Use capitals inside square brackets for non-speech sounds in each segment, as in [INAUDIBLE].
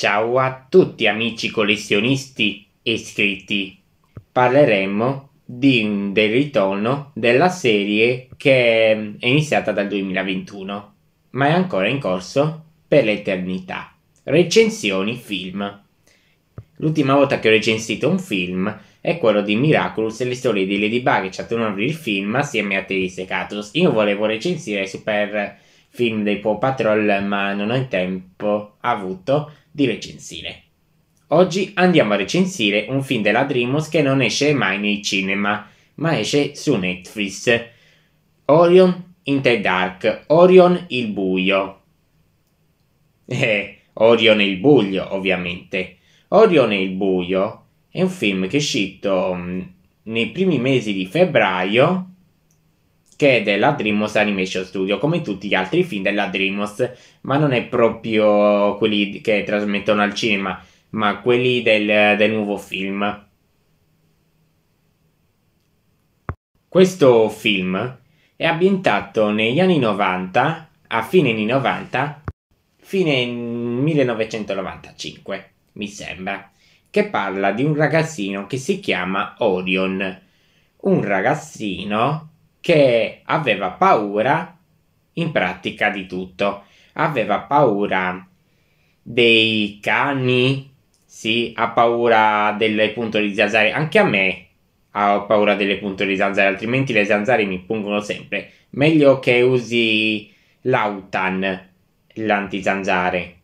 Ciao a tutti amici collezionisti e iscritti. Parleremo di del ritorno della serie che è iniziata dal 2021, ma è ancora in corso per l'eternità. Recensioni film. L'ultima volta che ho recensito un film è quello di Miraculous e le storie di Ladybug e Chatterton il film assieme a Terry Secatus. Io volevo recensire Super film dei Paw Patrol, ma non ho il tempo avuto di recensire. Oggi andiamo a recensire un film della Dreamos che non esce mai nei cinema, ma esce su Netflix. Orion in the Dark, Orion il buio. [LAUGHS] Eh, Orion il buio, ovviamente. Orion il buio è un film che è uscito mm, nei primi mesi di febbraio che è della DreamWorks Animation Studio, come tutti gli altri film della DreamWorks, ma non è proprio quelli che trasmettono al cinema, ma quelli del, del nuovo film. Questo film è ambientato negli anni 90, a fine anni 90, fine 1995, mi sembra, che parla di un ragazzino che si chiama Orion. Un ragazzino che aveva paura in pratica di tutto. Aveva paura dei cani, sì, ha paura delle punte di zanzare, anche a me ho paura delle punte di zanzare, altrimenti le zanzare mi pungono sempre. Meglio che usi l'autan, l'antizanzare,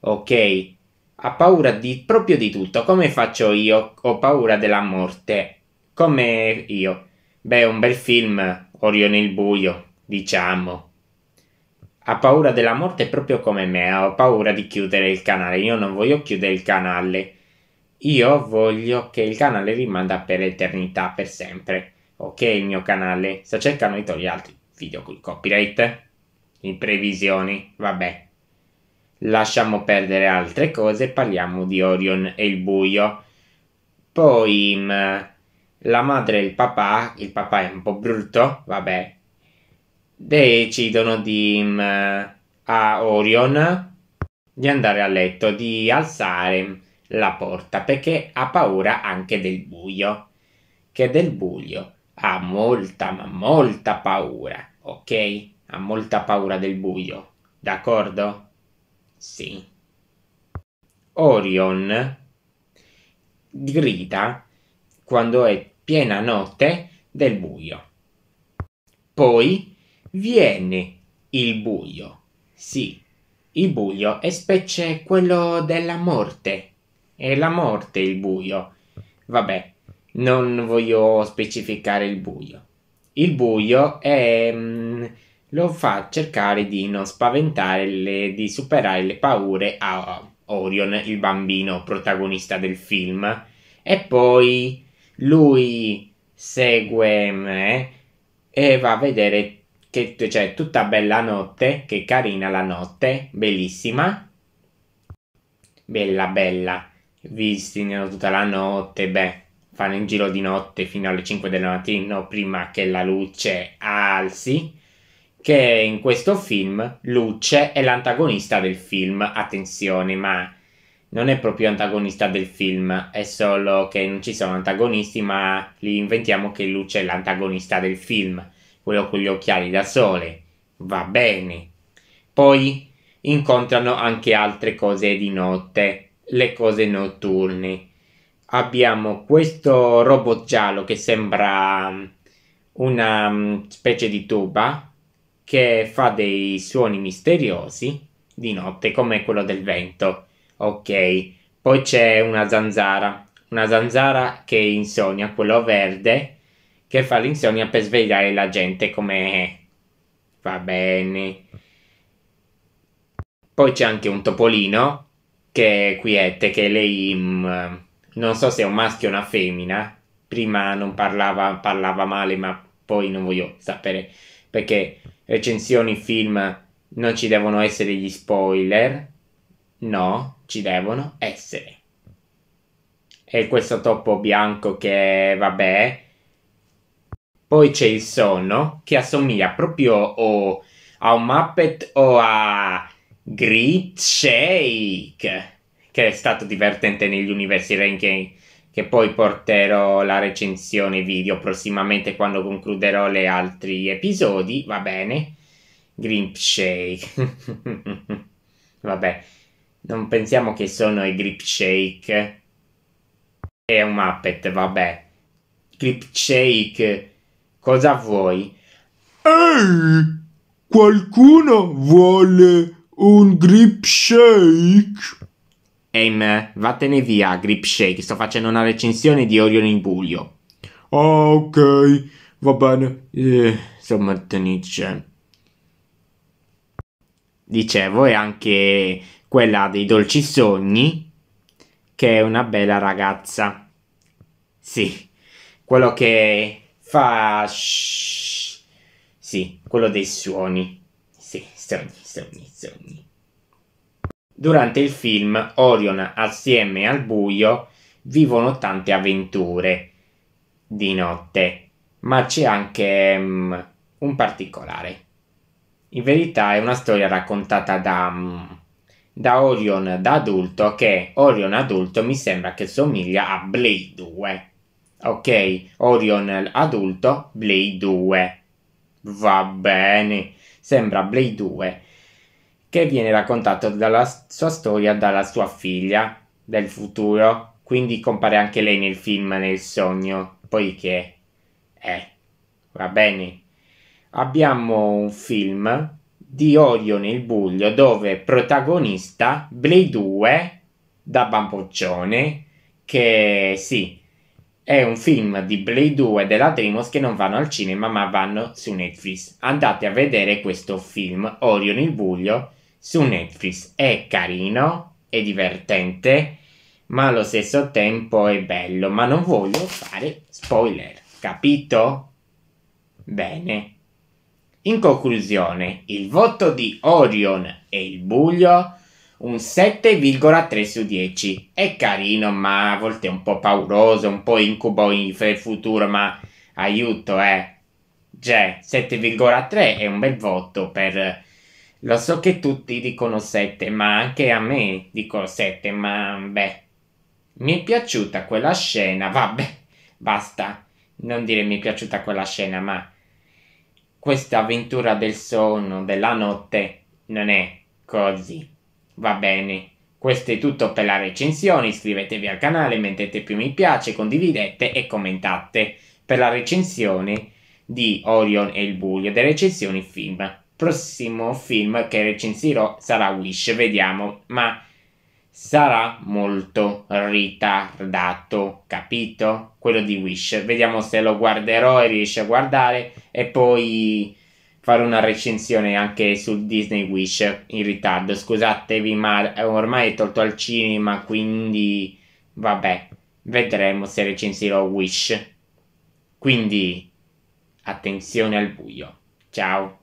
ok? Ha paura di proprio di tutto, come faccio io, ho paura della morte, come io Beh, un bel film, Orione il buio, diciamo. Ha paura della morte proprio come me, ho paura di chiudere il canale. Io non voglio chiudere il canale. Io voglio che il canale rimanda per l'eternità, per sempre. Ok, il mio canale sta cercando di togliere altri video col copyright. In previsioni, vabbè. Lasciamo perdere altre cose, parliamo di Orion e il buio. Poi... Mh, mm, la madre e il papà, il papà è un po' brutto, vabbè, decidono di, mm, a Orion di andare a letto, di alzare la porta perché ha paura anche del buio, che del buio ha molta ma molta paura, ok? Ha molta paura del buio, d'accordo? Sì. Orion grida quando è piena notte del buio. Poi viene il buio. Sì, il buio è specie quello della morte. È la morte il buio. Vabbè, non voglio specificare il buio. Il buio è... Mm, lo fa cercare di non spaventare, le, di superare le paure a Orion, il bambino protagonista del film. E poi lui segue me e va a vedere che c'è cioè, tutta bella notte, che carina la notte, bellissima. Bella bella, vistinano tutta la notte, beh, fanno in giro di notte fino alle 5 del mattino prima che la luce alzi che in questo film Luce è l'antagonista del film, attenzione, ma non è proprio antagonista del film, è solo che non ci sono antagonisti, ma li inventiamo che Luce è l'antagonista del film, quello con gli occhiali da sole. Va bene. Poi incontrano anche altre cose di notte, le cose notturne. Abbiamo questo robot giallo che sembra mm, una mm, specie di tuba che fa dei suoni misteriosi di notte come quello del vento Ok, poi c'è una zanzara, una zanzara che insonia, quello verde, che fa l'insonnia per svegliare la gente come va bene. Poi c'è anche un topolino che è quiete, che lei mm, non so se è un maschio o una femmina. Prima non parlava, parlava male, ma poi non voglio sapere perché recensioni film non ci devono essere gli spoiler. No, ci devono essere. E questo topo bianco che vabbè. Poi c'è il sonno che assomiglia proprio o a un Muppet o a Grit Shake, che è stato divertente negli universi ranking che poi porterò la recensione video prossimamente quando concluderò gli altri episodi, va bene? Grimp Shake. [LAUGHS] Vabbè. Non pensiamo che sono i grip shake. È un Muppet, vabbè. Grip shake, cosa vuoi? Ehi, qualcuno vuole un grip shake? Ehi me, vattene via, grip shake. Sto facendo una recensione di Orion in Buglio. Ah, ok, va bene. Eh, insomma, tenisce. Dicevo, è anche quella dei dolci sogni, che è una bella ragazza. Sì, quello che fa... Shh. Sì, quello dei suoni. Sì, sogni, sogni, sogni. Durante il film, Orion assieme al buio vivono tante avventure di notte, ma c'è anche um, un particolare. In verità è una storia raccontata da... Um, da Orion da adulto che Orion adulto mi sembra che somiglia a Blade 2. Ok, Orion adulto, Blade 2. Va bene, sembra Blade 2 che viene raccontato dalla sua storia dalla sua figlia del futuro, quindi compare anche lei nel film nel sogno, poiché eh va bene. Abbiamo un film di Olio nel buio dove protagonista Blade 2 da Bamboccione che sì è un film di Blade 2 della Dreamos che non vanno al cinema ma vanno su Netflix andate a vedere questo film Olio nel buio su Netflix è carino è divertente ma allo stesso tempo è bello ma non voglio fare spoiler capito? bene in conclusione, il voto di Orion e il Buglio un 7,3 su 10. È carino, ma a volte è un po' pauroso, un po' incubo in futuro, ma aiuto, eh. Cioè, 7,3 è un bel voto per... Lo so che tutti dicono 7, ma anche a me dicono 7, ma beh. Mi è piaciuta quella scena, vabbè, basta. Non dire mi è piaciuta quella scena, ma questa avventura del sonno, della notte, non è così. Va bene. Questo è tutto per la recensione, iscrivetevi al canale, mettete più mi piace, condividete e commentate per la recensione di Orion e il buio, delle recensioni film. Prossimo film che recensirò sarà Wish, vediamo, ma sarà molto ritardato, capito? Quello di Wish. Vediamo se lo guarderò e riesce a guardare e poi fare una recensione anche su Disney Wish in ritardo. Scusatevi, ma ormai è tolto al cinema, quindi vabbè, vedremo se recensirò Wish. Quindi attenzione al buio. Ciao.